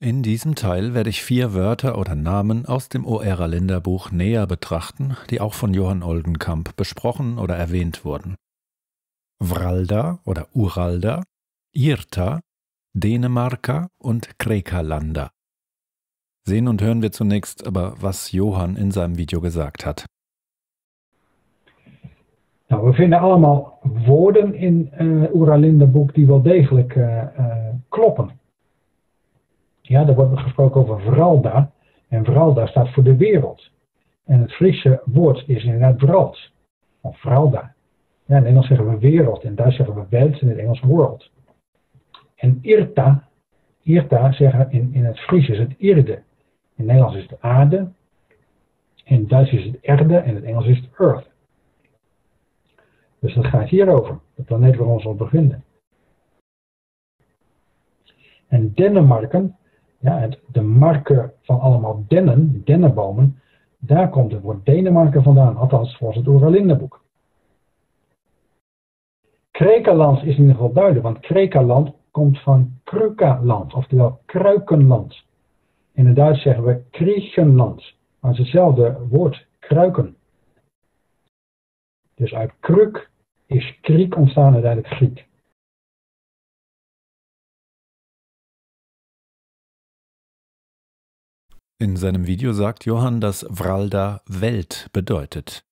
In diesem Teil werde ich vier Wörter oder Namen aus dem ORer Länderbuch näher betrachten, die auch von Johann Oldenkamp besprochen oder erwähnt wurden. Vralda oder Uralda, Irta, Dänemarka und Krekalanda. Sehen und hören wir zunächst aber, was Johann in seinem Video gesagt hat. Nou, we vinden allemaal woorden in uh, eh, Oeralindenboek die wel degelijk uh, kloppen. Ja, er wordt gesproken over Vralda. En Vralda staat voor de wereld. En het Friese woord is inderdaad Vrald. Of Vralda. Ja, in Engels zeggen we wereld. in Duits zeggen we welt. in het Engels world. En Irta. Irta zeggen in, in het Fries is het irde. In Nederlands is het aarde. In Duits is het erde. En in het Engels is het earth. Dus dat gaat hierover. De planeet waar we ons al bevinden. En Denemarken ja, het, de marken van allemaal dennen, dennenbomen, daar komt het woord Denemarken vandaan, althans volgens het Oeralinde-boek. Krekeland is in ieder geval duidelijk, want Krekeland komt van Krukaland, oftewel Kruikenland. In het Duits zeggen we Kriegenland, maar het is hetzelfde woord, kruiken. Dus uit kruk is kriek ontstaan uit uiteindelijk Griek. In seinem Video sagt Johann, dass Vralda Welt bedeutet.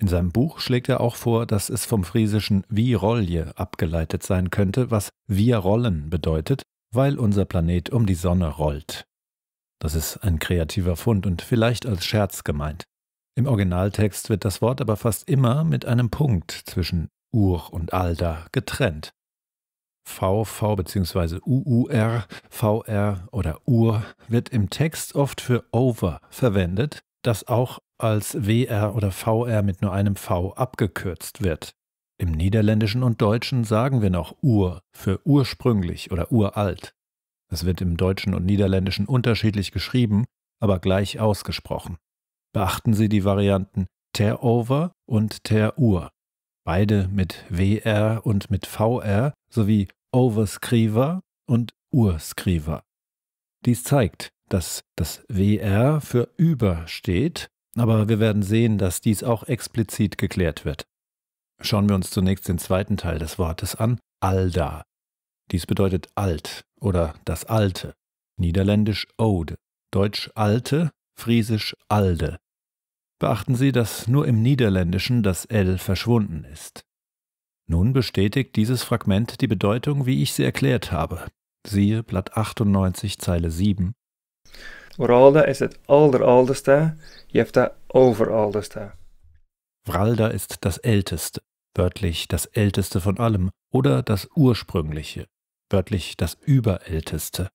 In seinem Buch schlägt er auch vor, dass es vom friesischen Virolje abgeleitet sein könnte, was wir rollen bedeutet, weil unser Planet um die Sonne rollt. Das ist ein kreativer Fund und vielleicht als Scherz gemeint. Im Originaltext wird das Wort aber fast immer mit einem Punkt zwischen Ur und Alda getrennt. VV bzw. UUR, VR oder UR wird im Text oft für over verwendet, das auch als WR oder VR mit nur einem V abgekürzt wird. Im Niederländischen und Deutschen sagen wir noch Ur für ursprünglich oder uralt. Es wird im Deutschen und Niederländischen unterschiedlich geschrieben, aber gleich ausgesprochen. Beachten Sie die Varianten Ter Over und Ter Ur, beide mit WR und mit VR sowie Overscriver und Urscriver. Dies zeigt, dass das WR für über steht, aber wir werden sehen, dass dies auch explizit geklärt wird. Schauen wir uns zunächst den zweiten Teil des Wortes an, Alda. Dies bedeutet alt oder das Alte, niederländisch Ode, deutsch Alte, friesisch Alde. Beachten Sie, dass nur im Niederländischen das L verschwunden ist. Nun bestätigt dieses Fragment die Bedeutung, wie ich sie erklärt habe. Siehe Blatt 98, Zeile 7. Vralda ist het alleralderste, je hebt Vralda ist das Älteste, wörtlich das Älteste von allem oder das Ursprüngliche, wörtlich das Überälteste.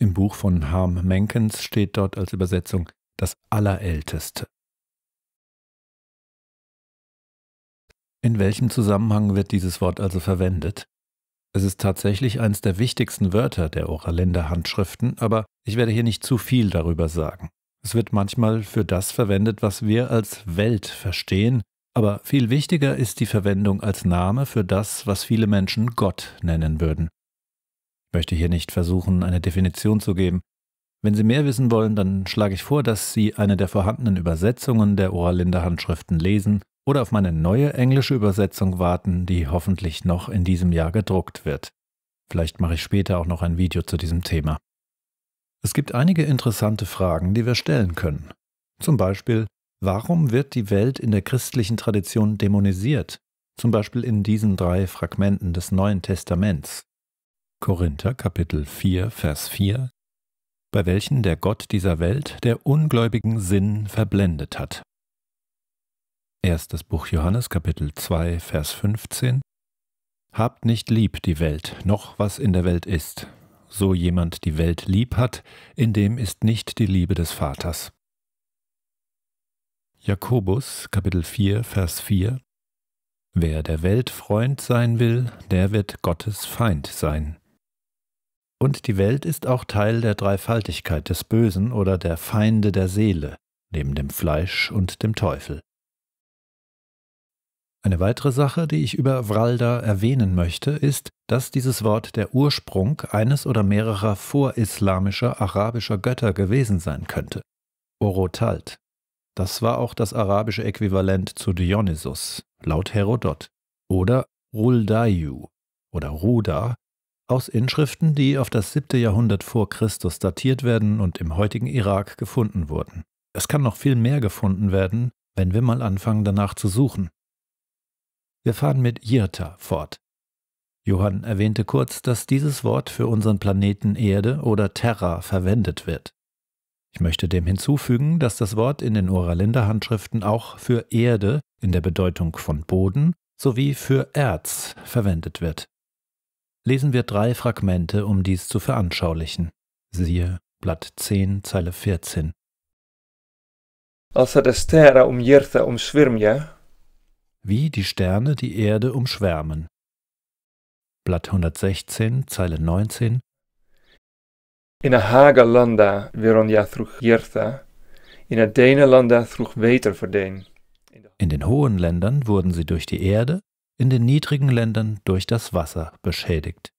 Im Buch von Harm Menkens steht dort als Übersetzung das Allerälteste. In welchem Zusammenhang wird dieses Wort also verwendet? Es ist tatsächlich eines der wichtigsten Wörter der oralinder Handschriften, aber ich werde hier nicht zu viel darüber sagen. Es wird manchmal für das verwendet, was wir als Welt verstehen, aber viel wichtiger ist die Verwendung als Name für das, was viele Menschen Gott nennen würden. Ich möchte hier nicht versuchen, eine Definition zu geben. Wenn Sie mehr wissen wollen, dann schlage ich vor, dass Sie eine der vorhandenen Übersetzungen der oralinder Handschriften lesen oder auf meine neue englische Übersetzung warten, die hoffentlich noch in diesem Jahr gedruckt wird. Vielleicht mache ich später auch noch ein Video zu diesem Thema. Es gibt einige interessante Fragen, die wir stellen können. Zum Beispiel, warum wird die Welt in der christlichen Tradition dämonisiert? Zum Beispiel in diesen drei Fragmenten des Neuen Testaments. Korinther Kapitel 4, Vers 4, bei welchen der Gott dieser Welt der ungläubigen Sinn verblendet hat. Erstes Buch Johannes Kapitel 2 Vers 15 Habt nicht lieb die Welt, noch was in der Welt ist. So jemand die Welt lieb hat, in dem ist nicht die Liebe des Vaters. Jakobus Kapitel 4 Vers 4 Wer der Welt Freund sein will, der wird Gottes Feind sein. Und die Welt ist auch Teil der Dreifaltigkeit des Bösen oder der Feinde der Seele, neben dem Fleisch und dem Teufel. Eine weitere Sache, die ich über Vralda erwähnen möchte, ist, dass dieses Wort der Ursprung eines oder mehrerer vorislamischer arabischer Götter gewesen sein könnte. Orotalt. Das war auch das arabische Äquivalent zu Dionysus, laut Herodot, oder Ruldayu oder Ruda, aus Inschriften, die auf das 7. Jahrhundert vor Christus datiert werden und im heutigen Irak gefunden wurden. Es kann noch viel mehr gefunden werden, wenn wir mal anfangen danach zu suchen. Wir fahren mit Jirta fort. Johann erwähnte kurz, dass dieses Wort für unseren Planeten Erde oder Terra verwendet wird. Ich möchte dem hinzufügen, dass das Wort in den Uraländer Handschriften auch für Erde in der Bedeutung von Boden sowie für Erz verwendet wird. Lesen wir drei Fragmente, um dies zu veranschaulichen. Siehe Blatt 10, Zeile 14. Als er das Terra um Jirta umschwirmt, wie die Sterne die Erde umschwärmen. Blatt 116, Zeile 19. In a haga landa veronja thruch jirtha, in a dene landa thruch verdeen. In den hohen Ländern wurden sie durch die Erde, in den niedrigen Ländern durch das Wasser beschädigt.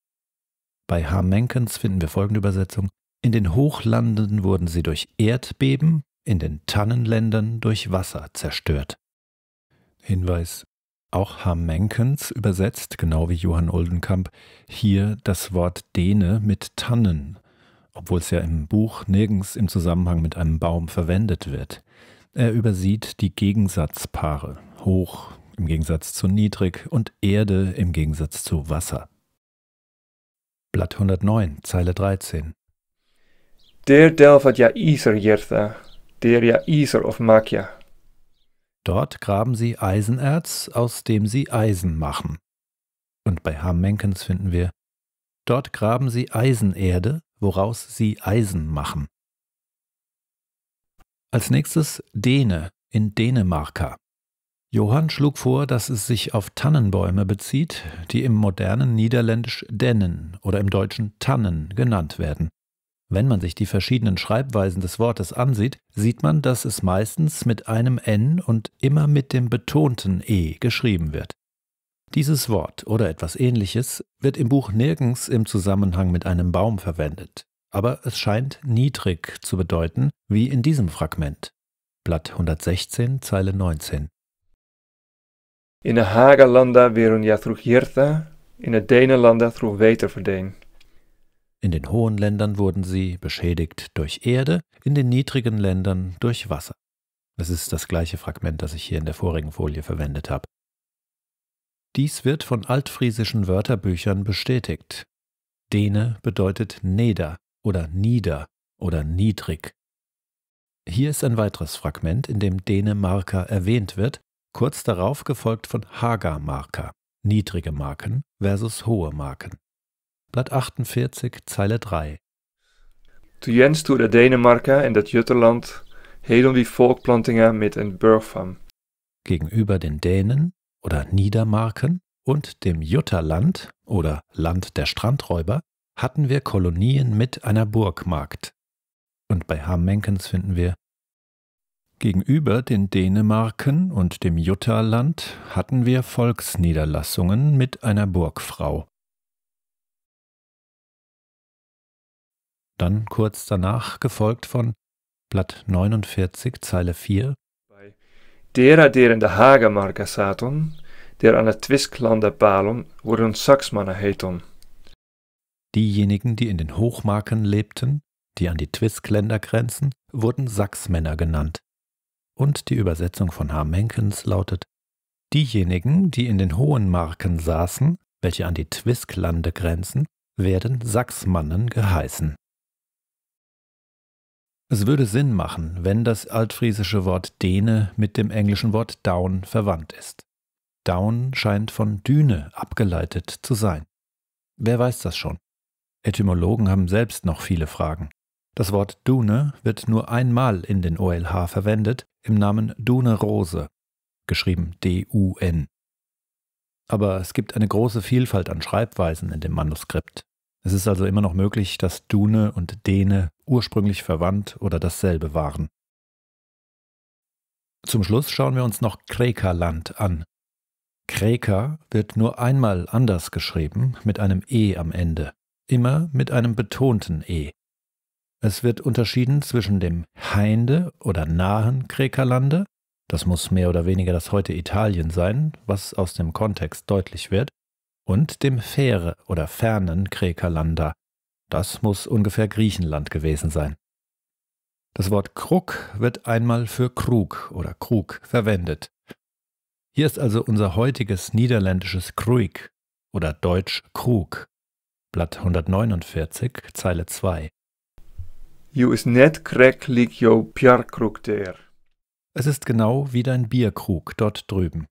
Bei H. Menkens finden wir folgende Übersetzung. In den Hochlanden wurden sie durch Erdbeben, in den Tannenländern durch Wasser zerstört. Hinweis. Auch Harm Menkens übersetzt, genau wie Johann Oldenkamp, hier das Wort Dene mit Tannen, obwohl es ja im Buch nirgends im Zusammenhang mit einem Baum verwendet wird. Er übersieht die Gegensatzpaare, hoch im Gegensatz zu niedrig und Erde im Gegensatz zu Wasser. Blatt 109, Zeile 13. Der delvat ja iser jertha, der ja iser of makia. Dort graben sie Eisenerz, aus dem sie Eisen machen. Und bei Hammenkens finden wir, dort graben sie Eisenerde, woraus sie Eisen machen. Als nächstes Däne in Dänemarka. Johann schlug vor, dass es sich auf Tannenbäume bezieht, die im modernen Niederländisch Dennen oder im Deutschen Tannen genannt werden. Wenn man sich die verschiedenen Schreibweisen des Wortes ansieht, sieht man, dass es meistens mit einem N und immer mit dem betonten E geschrieben wird. Dieses Wort oder etwas ähnliches wird im Buch nirgends im Zusammenhang mit einem Baum verwendet, aber es scheint niedrig zu bedeuten, wie in diesem Fragment. Blatt 116, Zeile 19. In de Hagerlanda weer ja jaar terug Hirta, in de Denenlanda terug Weterverdeen. In den hohen Ländern wurden sie beschädigt durch Erde, in den niedrigen Ländern durch Wasser. Es ist das gleiche Fragment, das ich hier in der vorigen Folie verwendet habe. Dies wird von altfriesischen Wörterbüchern bestätigt. Dene bedeutet Neder oder Nieder oder niedrig. Hier ist ein weiteres Fragment, in dem Dene Marker erwähnt wird, kurz darauf gefolgt von Hager-Marker, niedrige Marken versus hohe Marken. Blatt 48, Zeile 3. Toen Jens toerde Denemarken en dat Jutterland, heden die Volkplantingen mit een Burfam. Gegenüber den Dänen oder Niedermarken und dem Jutterland oder Land der Strandräuber hatten wir Kolonien mit einer Burgmarkt. Und bei Hammenkens finden wir Gegenüber den Dänemarken und dem Jutterland hatten wir Volksniederlassungen mit einer Burgfrau. dann kurz danach gefolgt von Blatt 49, Zeile 4. Bei derer, der in de Hagemarka zaten, der an het Twistlande palen, wurden Saxmannen heten. Diejenigen, die in den Hochmarken lebten, die an die Twiskländer grenzen, wurden Sachsmänner genannt. Und die Übersetzung von H. Menkens lautet: Diejenigen, die in den hohen Marken saßen, welche an die Twisklande grenzen, werden Sachsmannen geheißen. Es würde Sinn machen, wenn das altfriesische Wort Dene mit dem englischen Wort Down verwandt ist. Down scheint von Düne abgeleitet zu sein. Wer weiß das schon? Etymologen haben selbst noch viele Fragen. Das Wort Dune wird nur einmal in den OLH verwendet, im Namen Dune Rose, geschrieben D-U-N. Aber es gibt eine große Vielfalt an Schreibweisen in dem Manuskript. Es ist also immer noch möglich, dass Dune und Dene ursprünglich verwandt oder dasselbe waren. Zum Schluss schauen wir uns noch Krekerland an. Kreker wird nur einmal anders geschrieben, mit einem E am Ende, immer mit einem betonten E. Es wird unterschieden zwischen dem Heinde oder nahen Krekerlande, das muss mehr oder weniger das heute Italien sein, was aus dem Kontext deutlich wird, und dem Fähre oder fernen Krekerlander. Das muss ungefähr Griechenland gewesen sein. Das Wort Krug wird einmal für Krug oder Krug verwendet. Hier ist also unser heutiges niederländisches Kruig oder deutsch Krug. Blatt 149, Zeile 2. You is net crack like yo Es ist genau wie dein Bierkrug dort drüben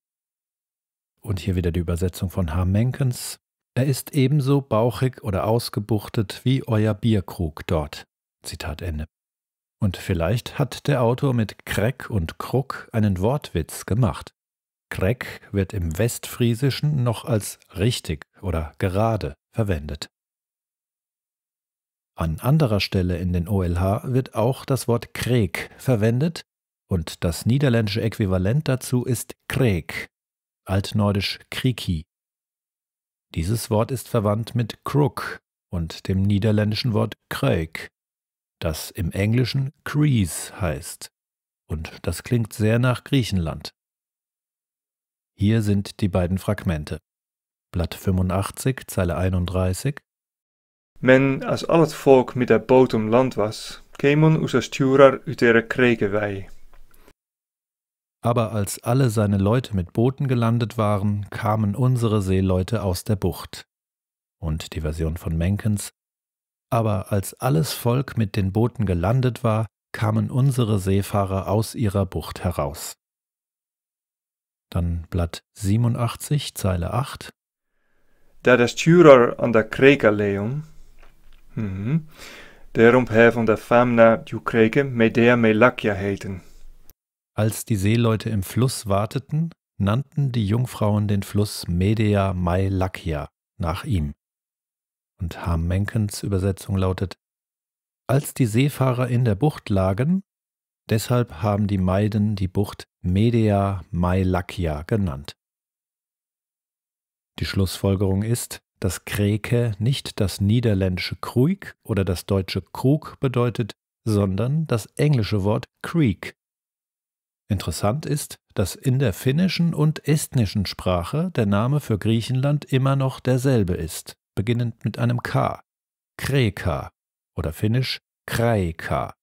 und hier wieder die Übersetzung von H. Menkens, er ist ebenso bauchig oder ausgebuchtet wie euer Bierkrug dort. Zitat Ende. Und vielleicht hat der Autor mit Kreck und Kruck einen Wortwitz gemacht. Kreck wird im Westfriesischen noch als richtig oder gerade verwendet. An anderer Stelle in den OLH wird auch das Wort Kreek verwendet und das niederländische Äquivalent dazu ist Kreek, altnordisch Kriki. Dieses Wort ist verwandt mit Crook und dem niederländischen Wort Kreuk, das im Englischen Crease heißt. Und das klingt sehr nach Griechenland. Hier sind die beiden Fragmente. Blatt 85, Zeile 31. Men, als al volk mit der boot um land was, kemen usa sturar utere kreken wij. Aber als alle seine Leute mit Booten gelandet waren, kamen unsere Seeleute aus der Bucht. Und die Version von Menkens. Aber als alles Volk mit den Booten gelandet war, kamen unsere Seefahrer aus ihrer Bucht heraus. Dann Blatt 87, Zeile 8. Da de stuurder an der Kreka leum, mm -hmm. derum hebben de famna du der Medea Melakia helten. Als die Seeleute im Fluss warteten, nannten die Jungfrauen den Fluss Medea Mai Lakia nach ihm. Und Ham Menkens Übersetzung lautet: Als die Seefahrer in der Bucht lagen, deshalb haben die Maiden die Bucht Medea Mai Lakia genannt. Die Schlussfolgerung ist, dass Kreke nicht das niederländische Kruik oder das deutsche Krug bedeutet, sondern das englische Wort Creek, Interessant ist, dass in der finnischen und estnischen Sprache der Name für Griechenland immer noch derselbe ist, beginnend mit einem K. Kreka oder finnisch Kreika.